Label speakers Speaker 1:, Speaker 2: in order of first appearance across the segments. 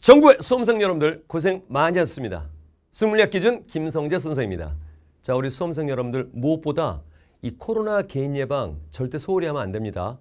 Speaker 1: 전국의 수험생 여러분들 고생 많이 하셨습니다. 수물리학 기준 김성재 선생입니다. 자 우리 수험생 여러분들 무엇보다 이 코로나 개인 예방 절대 소홀히 하면 안 됩니다.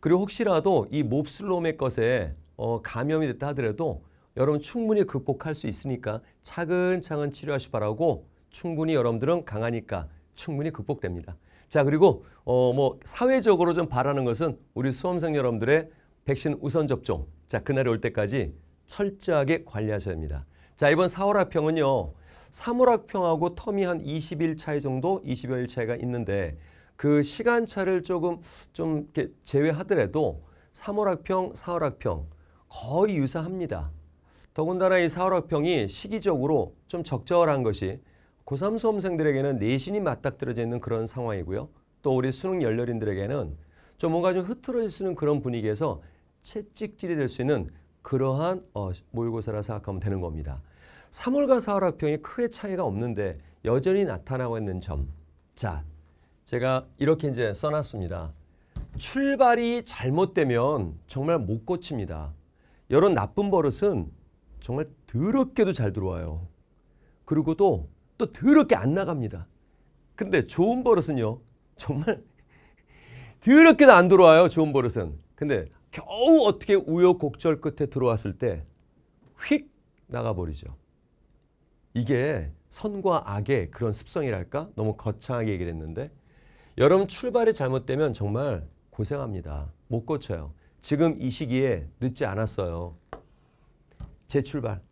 Speaker 1: 그리고 혹시라도 이 몹쓸놈의 것에 어, 감염이 됐다 하더라도 여러분 충분히 극복할 수 있으니까 차근차근 치료하시 기 바라고 충분히 여러분들은 강하니까 충분히 극복됩니다. 자 그리고 어, 뭐 사회적으로 좀 바라는 것은 우리 수험생 여러분들의 백신 우선 접종 자 그날이 올 때까지 철저하게 관리하셔야 합니다. 자 이번 4월 합평은요. 3월 합평하고 텀이 한 20일 차이 정도 20여일 차이가 있는데 그 시간차를 조금 좀 이렇게 제외하더라도 3월 학평, 4월 학평 거의 유사합니다. 더군다나 이 4월 학평이 시기적으로 좀 적절한 것이 고3 수험생들에게는 내신이 맞닥뜨려져 있는 그런 상황이고요. 또 우리 수능 열렬인들에게는 좀 뭔가 좀 흐트러질 수 있는 그런 분위기에서 채찍질이 될 수 있는 그러한 어, 모의고사라 생각하면 되는 겁니다. 3월과 4월 학평이 크게 차이가 없는데 여전히 나타나고 있는 점. 자, 제가 이렇게 이제 써놨습니다. 출발이 잘못되면 정말 못 고칩니다. 이런 나쁜 버릇은 정말 더럽게도 잘 들어와요. 그리고 또, 또 더럽게 안 나갑니다. 근데 좋은 버릇은요, 정말 더럽게도 안 들어와요, 좋은 버릇은. 근데 겨우 어떻게 우여곡절 끝에 들어왔을 때 휙 나가버리죠. 이게 선과 악의 그런 습성이랄까? 너무 거창하게 얘기를 했는데 여러분 출발이 잘못되면 정말 고생합니다. 못 고쳐요. 지금 이 시기에 늦지 않았어요. 재출발.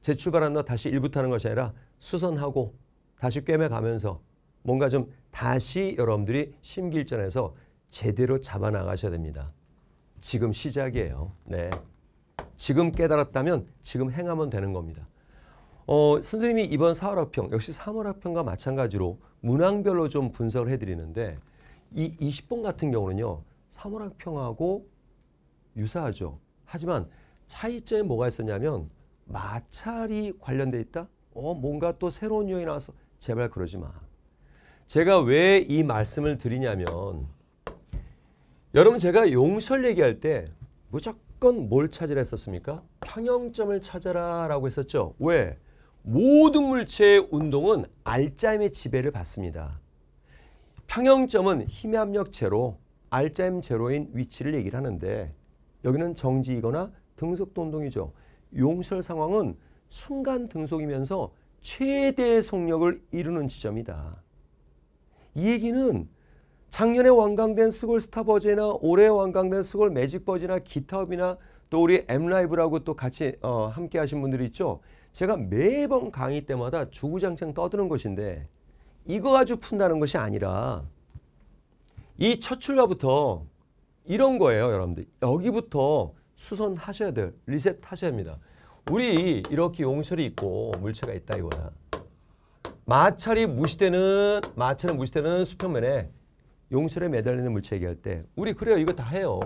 Speaker 1: 재출발한다 다시 1부터 하는 것이 아니라 수선하고 다시 꿰매가면서 뭔가 좀 다시 여러분들이 심기전에서 제대로 잡아나가셔야 됩니다. 지금 시작이에요. 네. 지금 깨달았다면 지금 행하면 되는 겁니다. 어, 선생님이 이번 4월 화평 역시 3월 화평과 마찬가지로 문항별로 좀 분석을 해드리는데 이 20번 같은 경우는요. 3월 화평하고 유사하죠. 하지만 차이점이 뭐가 있었냐면 마찰이 관련돼 있다? 어, 뭔가 또 새로운 유형이 나와서 제발 그러지 마. 제가 왜 이 말씀을 드리냐면 여러분 제가 용설 얘기할 때 무조건 뭘 찾으라 했었습니까? 평형점을 찾아라 라고 했었죠. 왜? 모든 물체의 운동은 알짜임의 지배를 받습니다. 평형점은 힘의 압력 제로, 알짜임 제로인 위치를 얘기를 하는데 여기는 정지이거나 등속도 운동이죠. 용설 상황은 순간 등속이면서 최대의 속력을 이루는 지점이다. 이 얘기는 작년에 완강된 스골 스타버즈나 올해 완강된 스골 매직버즈나 기타업이나 또 우리 엠라이브라고 또 같이 어, 함께 하신 분들이 있죠. 제가 매번 강의 때마다 주구장창 떠드는 것인데 이거 아주 푼다는 것이 아니라 이 첫 출발부터 이런 거예요 여러분들. 여기부터 수선하셔야 돼요. 리셋하셔야 합니다. 우리 이렇게 용설이 있고 물체가 있다 이거야. 마찰이 무시되는 마찰은 무시되는 수평면에 용설에 매달리는 물체 얘기할 때 우리 그래요. 이거 다 해요.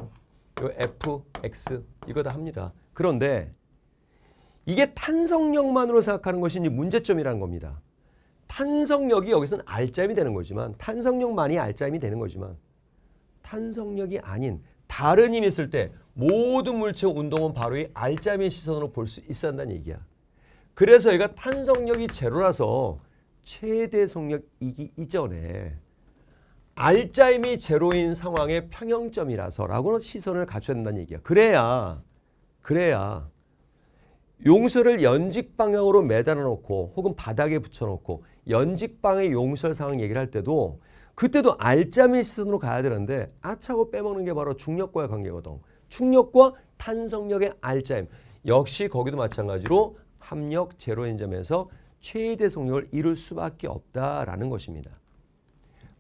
Speaker 1: 요 F, X 이거 다 합니다. 그런데 이게 탄성력만으로 생각하는 것이 이제 문제점이라는 겁니다. 탄성력이 여기서는 알짜임이 되는 거지만 탄성력만이 알짜임이 되는 거지만 탄성력이 아닌 다른 힘이 있을 때 모든 물체 운동은 바로 이 알짜임의 시선으로 볼 수 있어야 한다는 얘기야. 그래서 얘가 탄성력이 제로라서 최대 성력 이기 이전에 알짜임이 제로인 상황의 평형점이라서라고 시선을 갖춰야 된다는 얘기야. 그래야 그래야 용설을 연직 방향으로 매달아 놓고 혹은 바닥에 붙여 놓고 연직 방의 용설 상황 얘기를 할 때도 그때도 알짜미 시선으로 가야 되는데 아차고 빼먹는 게 바로 중력과의 관계거든. 중력과 탄성력의 알짜임. 역시 거기도 마찬가지로 합력 제로인 점에서 최대 속력을 이룰 수밖에 없다라는 것입니다.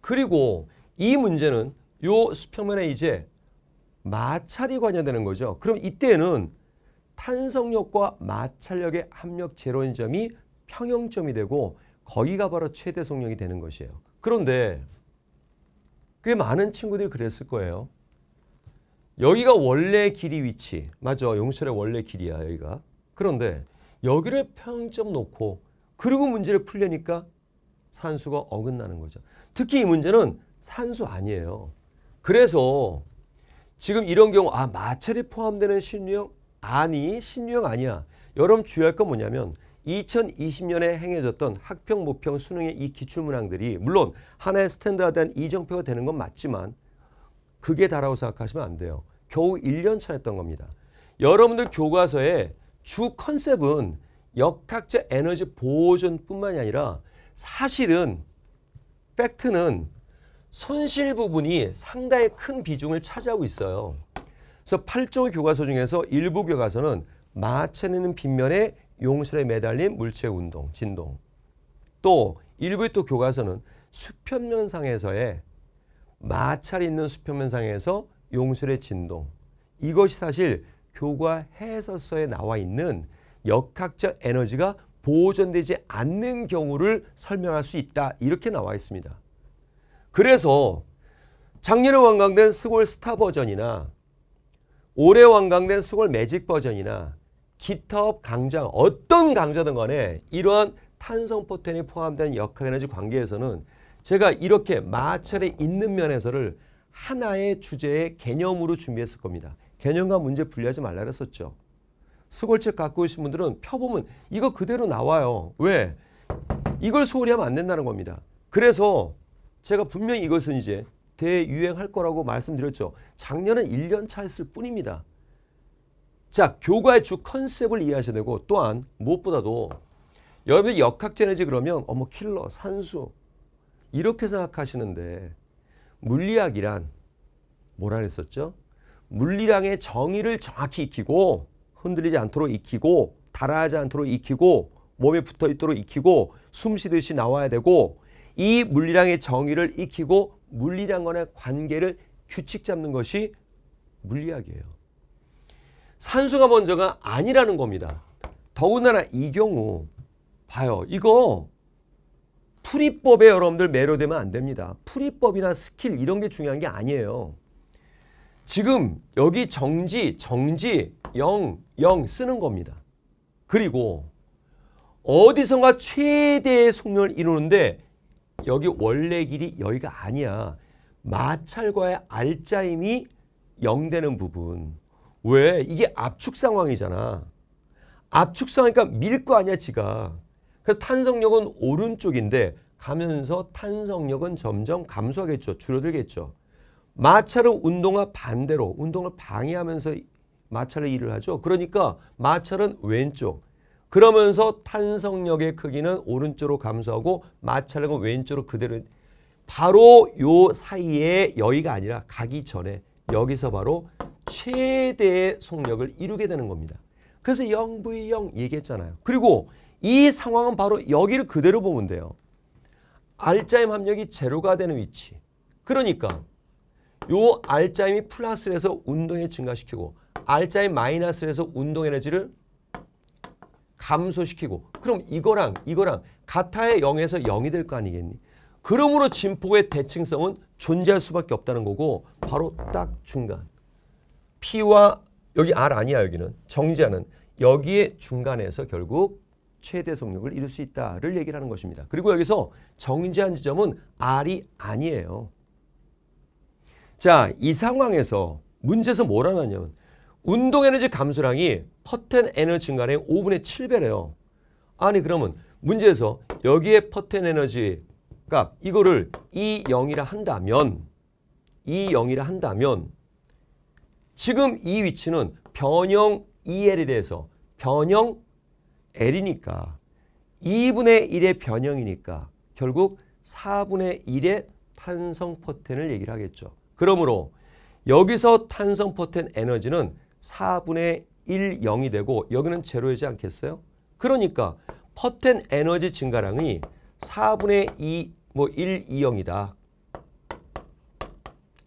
Speaker 1: 그리고 이 문제는 요 수평면에 이제 마찰이 관여되는 거죠. 그럼 이때는 탄성력과 마찰력의 합력 제로인 점이 평형점이 되고 거기가 바로 최대 속력이 되는 것이에요. 그런데 꽤 많은 친구들이 그랬을 거예요. 여기가 원래 길이 위치. 맞아. 용철의 원래 길이야. 여기가. 그런데 여기를 평점 놓고 그리고 문제를 풀려니까 산수가 어긋나는 거죠. 특히 이 문제는 산수 아니에요. 그래서 지금 이런 경우 아 마찰이 포함되는 신유형 아니 신유형 아니야. 여러분 주의할 건 뭐냐면 2020년에 행해졌던 학평, 모평, 수능의 이 기출문항들이 물론 하나의 스탠다드한 이정표가 되는 건 맞지만 그게 다라고 생각하시면 안 돼요. 겨우 1년 차였던 겁니다. 여러분들 교과서의 주 컨셉은 역학적 에너지 보존뿐만이 아니라 사실은 팩트는 손실 부분이 상당히 큰 비중을 차지하고 있어요. 그래서 8조 교과서 중에서 일부 교과서는 마체내는 빈면에 용술에 매달린 물체 운동, 진동. 또 일부의 또 교과서는 수평면상에서의 마찰이 있는 수평면상에서 용술의 진동. 이것이 사실 교과 해설서에 나와 있는 역학적 에너지가 보존되지 않는 경우를 설명할 수 있다. 이렇게 나와 있습니다. 그래서 작년에 완강된 스골 스타 버전이나 올해 완강된 스골 매직 버전이나 기타업 강좌 어떤 강좌든 간에 이러한 탄성 포텐이 포함된 역학에너지 관계에서는 제가 이렇게 마찰에 있는 면에서를 하나의 주제의 개념으로 준비했을 겁니다. 개념과 문제 분리하지 말라 그랬었죠. 수골책 갖고 오신 분들은 펴보면 이거 그대로 나와요. 왜? 이걸 소홀히 하면 안 된다는 겁니다. 그래서 제가 분명히 이것은 이제 대유행할 거라고 말씀드렸죠. 작년은 1년 차였을 뿐입니다. 자, 교과의 주 컨셉을 이해하셔야 되고 또한 무엇보다도 여러분들 역학제네지 그러면 어머 킬러, 산수 이렇게 생각하시는데 물리학이란 뭐라 그랬었죠? 물리랑의 정의를 정확히 익히고 흔들리지 않도록 익히고 달아하지 않도록 익히고 몸에 붙어 있도록 익히고 숨 쉬듯이 나와야 되고 이 물리량의 정의를 익히고 물리량 과의 관계를 규칙 잡는 것이 물리학이에요. 산수가 먼저가 아니라는 겁니다. 더군다나 이 경우 봐요. 이거 풀이법에 여러분들 매료되면 안 됩니다. 풀이법이나 스킬 이런 게 중요한 게 아니에요. 지금 여기 정지, 정지, 영, 영 쓰는 겁니다. 그리고 어디선가 최대의 속력을 이루는데 여기 원래 길이 여기가 아니야. 마찰과의 알짜임이 0 되는 부분. 왜? 이게 압축 상황이잖아. 압축 상황이니까 밀 거 아니야 지가. 그래서 탄성력은 오른쪽인데 가면서 탄성력은 점점 감소하겠죠. 줄어들겠죠. 마찰은 운동과 반대로 운동을 방해하면서 마찰의 일을 하죠. 그러니까 마찰은 왼쪽. 그러면서 탄성력의 크기는 오른쪽으로 감소하고 마찰력은 왼쪽으로 그대로 바로 요 사이에 여기가 아니라 가기 전에 여기서 바로 최대의 속력을 이루게 되는 겁니다. 그래서 0V0 얘기했잖아요. 그리고 이 상황은 바로 여기를 그대로 보면 돼요. 알짜임 합력이 제로가 되는 위치. 그러니까 요알자임이 플러스를 해서 운동에 증가시키고 알자임 마이너스를 해서 운동 에너지를 감소시키고 그럼 이거랑 이거랑 가타의 0에서 0이 될 거 아니겠니? 그러므로 진폭의 대칭성은 존재할 수밖에 없다는 거고 바로 딱 중간. P와 여기 R 아니야 여기는. 정지하는 여기에 중간에서 결국 최대 속력을 이룰 수 있다를 얘기를 하는 것입니다. 그리고 여기서 정지한 지점은 R이 아니에요. 자, 이 상황에서 문제에서 뭘 하냐면 운동 에너지 감소량이 퍼텐 에너지 간의 5분의 7배래요. 아니 그러면 문제에서 여기에 퍼텐 에너지 값 이거를 E0이라 한다면 E0이라 한다면 지금 이 위치는 변형 EL에 대해서 변형 L이니까 2분의 1의 변형이니까 결국 4분의 1의 탄성 포텐을 얘기를 하겠죠. 그러므로 여기서 탄성 포텐 에너지는 4분의 1, 0이 되고 여기는 제로이지 않겠어요? 그러니까 퍼텐 에너지 증가량이 4분의 2, 뭐 1, 2, 0이다.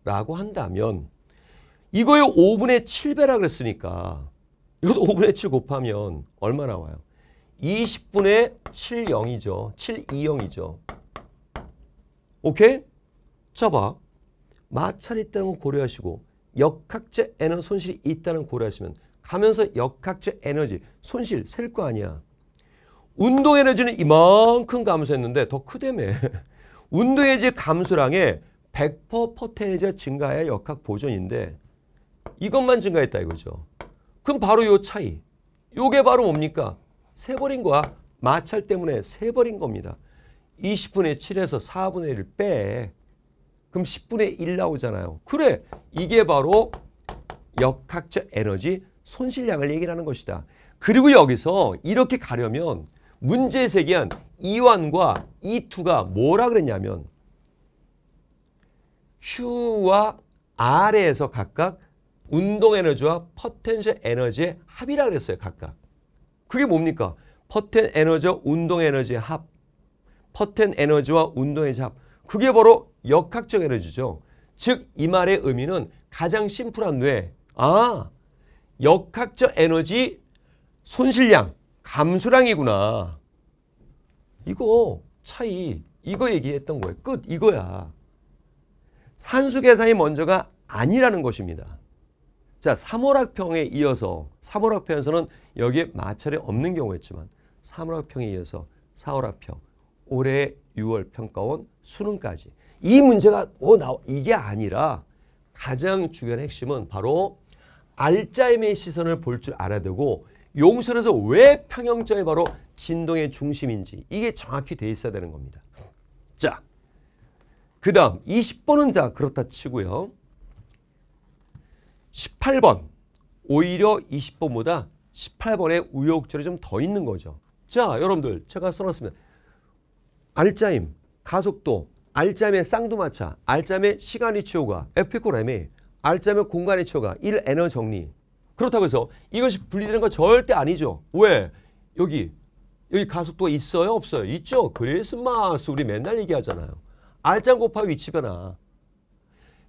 Speaker 1: 라고 한다면 이거의 5분의 7배라 그랬으니까 이것도 5분의 7 곱하면 얼마 나와요? 20분의 7, 0이죠. 7, 2, 0이죠. 오케이? 자 봐. 마찰이 있다는 걸 고려하시고 역학제 에너지 손실이 있다는 걸 고려하시면 가면서 역학제 에너지 손실 셀 거 아니야. 운동 에너지는 이만큼 감소했는데 더 크다며. 운동 에너지 감소량에 100% 퍼센트가 증가해야 역학 보존인데 이것만 증가했다 이거죠. 그럼 바로 요 차이. 요게 바로 뭡니까? 세버린 거야. 마찰 때문에 세버린 겁니다. 20분의 7에서 4분의 1을 빼. 그럼 10분의 1 나오잖아요. 그래 이게 바로 역학적 에너지 손실량을 얘기하는 것이다. 그리고 여기서 이렇게 가려면 문제 제기한 E1과 E2가 뭐라 그랬냐면 Q와 R에서 각각 운동 에너지와 퍼텐셜 에너지의 합이라 그랬어요. 각각. 그게 뭡니까? 퍼텐 에너지와 운동 에너지의 합. 퍼텐 에너지와 운동 에너지의 합. 그게 바로 역학적 에너지죠. 즉 이 말의 의미는 가장 심플한 뇌. 아 역학적 에너지 손실량 감소량이구나. 이거 차이 이거 얘기했던 거예요. 끝 이거야. 산수 계산이 먼저가 아니라는 것입니다. 자, 3월학평에 이어서 3월학평에서는 여기에 마찰이 없는 경우였지만 3월학평에 이어서 4월학평, 올해 6월 평가원 수능까지 이 문제가 어, 뭐 나 이게 아니라 가장 중요한 핵심은 바로 알짜임의 시선을 볼 줄 알아야 되고 용설에서 왜 평형점이 바로 진동의 중심인지 이게 정확히 돼 있어야 되는 겁니다. 자, 그 다음 20번은 자 그렇다 치고요. 18번 오히려 20번보다 18번의 우여곡절이 좀 더 있는 거죠. 자, 여러분들 제가 써놨습니다. 알짜임, 가속도, 알짜임의 쌍두마차, 알짜임의 시간의 치호가, 에피코라임 알짜임의 공간의 치호가, 1 에너 정리. 그렇다고 해서 이것이 분리되는 건 절대 아니죠. 왜? 여기, 여기 가속도가 있어요? 없어요? 있죠? 그리스마스 우리 맨날 얘기하잖아요. 알짜임 곱하기 위치 변화.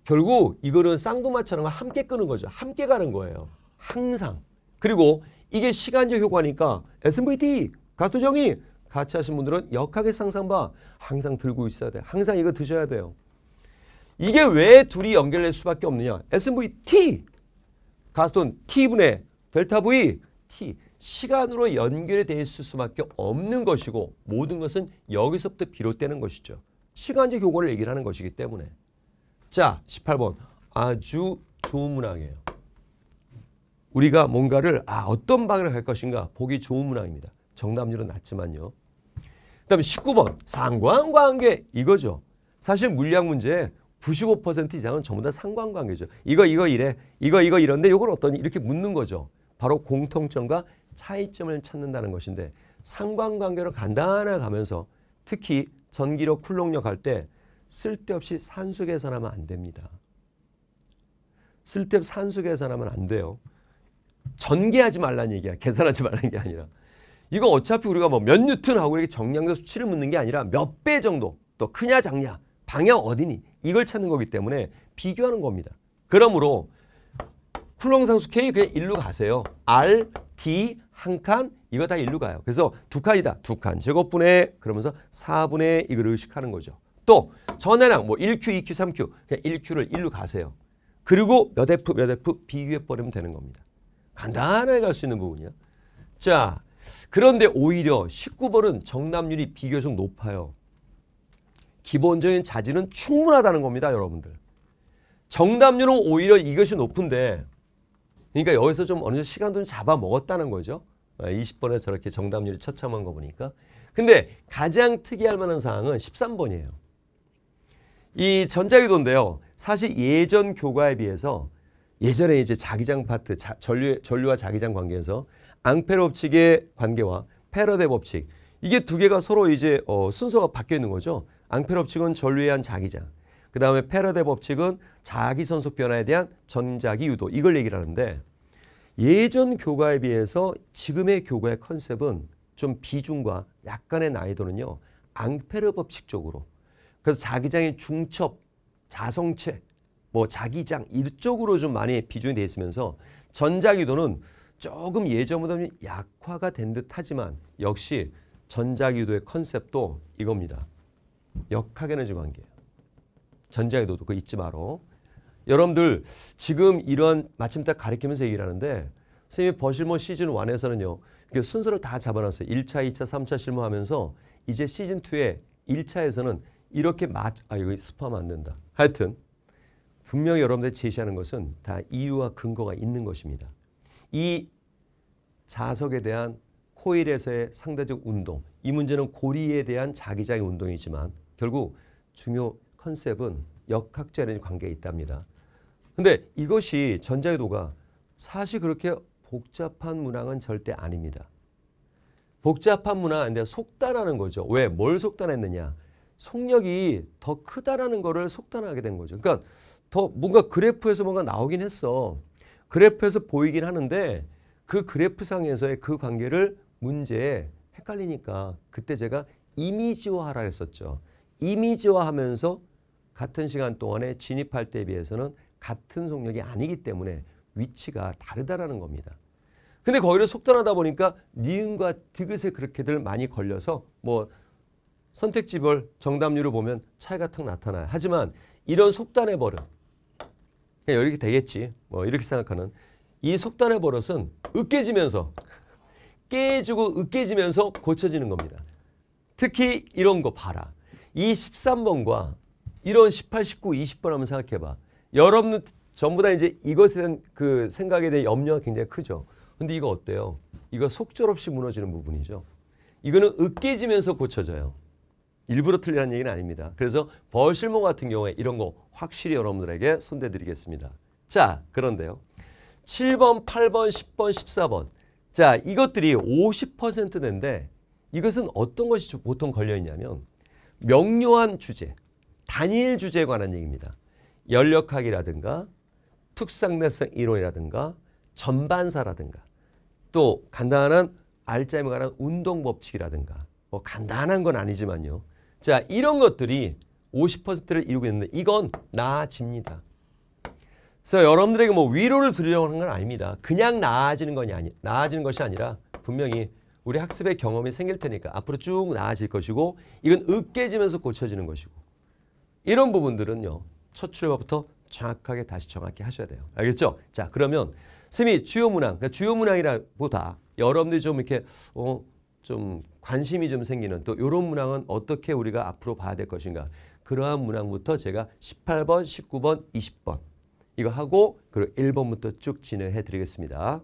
Speaker 1: 결국 이거는 쌍두마차랑을 함께 끄는 거죠. 함께 가는 거예요. 항상. 그리고 이게 시간적 효과니까 SVT, m 가속도 정의, 같이 하신 분들은 역학의 상상봐 항상 들고 있어야 돼. 항상 이거 드셔야 돼요. 이게 왜 둘이 연결될 수밖에 없느냐. SVT 가스톤 T분의 델타 V T 시간으로 연결돼 있 수밖에 없는 것이고 모든 것은 여기서부터 비롯되는 것이죠. 시간제 교과를 얘기를 하는 것이기 때문에. 자, 18번. 아주 좋은 문항이에요. 우리가 뭔가를 아 어떤 방향을 갈 것인가 보기 좋은 문항입니다. 정답률은 낮지만요. 그다음에 19번 상관관계 이거죠. 사실 물리학 문제 95% 이상은 전부 다 상관관계죠. 이거 이거 이래 이거 이거 이런데 이걸 어떠 이렇게 묻는 거죠. 바로 공통점과 차이점을 찾는다는 것인데 상관관계로 간단하게 가면서 특히 전기력 쿨럭력 할 때 쓸데없이 산수 계산하면 안 됩니다. 쓸데없이 산수 계산하면 안 돼요. 전개하지 말라는 얘기야. 계산하지 말라는 게 아니라. 이거 어차피 우리가 뭐 몇 뉴튼 하고 이렇게 정량적 수치를 묻는 게 아니라 몇 배 정도 또 크냐 작냐 방향 어디니 이걸 찾는 거기 때문에 비교하는 겁니다. 그러므로 쿨롱상수 K 그냥 일로 가세요. R, D 한 칸 이거 다 일로 가요. 그래서 두 칸이다. 두칸 제곱분의 그러면서 4분의 이걸 의식하는 거죠. 또 전에랑 뭐 1Q, 2Q, 3Q 그냥 1Q를 일로 가세요. 그리고 몇 F, 몇 F 비교해버리면 되는 겁니다. 간단하게 갈 수 있는 부분이야. 자, 그런데 오히려 19번은 정답률이 비교적 높아요. 기본적인 자질은 충분하다는 겁니다. 여러분들. 정답률은 오히려 이것이 높은데 그러니까 여기서 좀 어느 정도 시간도 잡아먹었다는 거죠. 20번에 아, 저렇게 정답률이 처참한 거 보니까. 근데 가장 특이할 만한 사항은 13번이에요. 이 전자유도인데요. 사실 예전 교과에 비해서 예전에 이제 자기장 파트, 자, 전류, 전류와 자기장 관계에서 앙페르 법칙의 관계와 패러데 법칙 이게 두 개가 서로 이제 어, 순서가 바뀌어 있는 거죠. 앙페르 법칙은 전류에 한 자기장. 그 다음에 패러데 법칙은 자기 선속 변화에 대한 전자기 유도 이걸 얘기를 하는데 예전 교과에 비해서 지금의 교과의 컨셉은 좀 비중과 약간의 난이도는요. 앙페르 법칙 쪽으로 그래서 자기장의 중첩, 자성체, 뭐 자기장 이쪽으로 좀 많이 비중이 돼 있으면서 전자기도는 조금 예전보다 약화가 된 듯하지만 역시 전자기도의 컨셉도 이겁니다. 역학에너지 관계. 전자기도도 그 잊지 마로. 여러분들 지금 이런 마침 딱 가리키면서 얘기를 하는데 선생님이 버실모 시즌 1에서는요. 순서를 다 잡아놨어요. 1차, 2차, 3차 실무하면서 이제 시즌 2에 1차에서는 이렇게 맞, 아, 이거 스파하면 안 된다. 하여튼, 분명히 여러분들 제시하는 것은 다 이유와 근거가 있는 것입니다. 이 자석에 대한 코일에서의 상대적 운동, 이 문제는 고리에 대한 자기장의 운동이지만 결국 중요 컨셉은 역학적 에너지 관계에 있답니다. 근데 이것이 전자유도가 사실 그렇게 복잡한 문항은 절대 아닙니다. 복잡한 문항 아데 속단하는 거죠. 왜? 뭘 속단했느냐? 속력이 더 크다라는 거를 속단하게 된 거죠. 그러니까 더 뭔가 그래프에서 뭔가 나오긴 했어. 그래프에서 보이긴 하는데 그 그래프상에서의 그 관계를 문제에 헷갈리니까 그때 제가 이미지화하라 했었죠. 이미지화하면서 같은 시간 동안에 진입할 때에 비해서는 같은 속력이 아니기 때문에 위치가 다르다라는 겁니다. 근데 거기를 속단하다 보니까 니은과 디귿에 그렇게들 많이 걸려서 뭐 선택지별 정답률을 보면 차이가 탁 나타나요. 하지만 이런 속단의 버릇 그냥 이렇게 되겠지. 뭐 이렇게 생각하는 이 속단의 버릇은 으깨지면서 깨지고 으깨지면서 고쳐지는 겁니다. 특히 이런 거 봐라. 이 13번과 이런 18, 19, 20번 한번 생각해봐. 여러분 전부 다 이제 이것에 대한 그 생각에 대한 염려가 굉장히 크죠. 근데 이거 어때요? 이거 속절없이 무너지는 부분이죠. 이거는 으깨지면서 고쳐져요. 일부러 틀리라는 얘기는 아닙니다. 그래서 버실몽 같은 경우에 이런 거 확실히 여러분들에게 손대드리겠습니다. 자, 그런데요. 7번, 8번, 10번, 14번. 자, 이것들이 50%인데 이것은 어떤 것이 보통 걸려있냐면 명료한 주제, 단일 주제에 관한 얘기입니다. 연력학이라든가 특상내성 이론이라든가 전반사라든가 또 간단한 알짜임에 관한 운동 법칙이라든가 뭐 간단한 건 아니지만요. 자, 이런 것들이 50%를 이루고 있는데 이건 나아집니다. 그래서 여러분들에게 뭐 위로를 드리려고 하는 건 아닙니다. 그냥 나아지는 건이 아니 나아지는 것이 아니라 분명히 우리 학습의 경험이 생길 테니까 앞으로 쭉 나아질 것이고 이건 으깨지면서 고쳐지는 것이고 이런 부분들은요. 첫 출발부터 정확하게 다시 정확히 하셔야 돼요. 알겠죠? 자 그러면 쌤이 주요 문항, 그러니까 주요 문항이라보다 여러분들이 좀 이렇게 어, 좀 관심이 좀 생기는 또 이런 문항은 어떻게 우리가 앞으로 봐야 될 것인가. 그러한 문항부터 제가 18번, 19번, 20번 이거 하고 그리고 1번부터 쭉 진행해 드리겠습니다.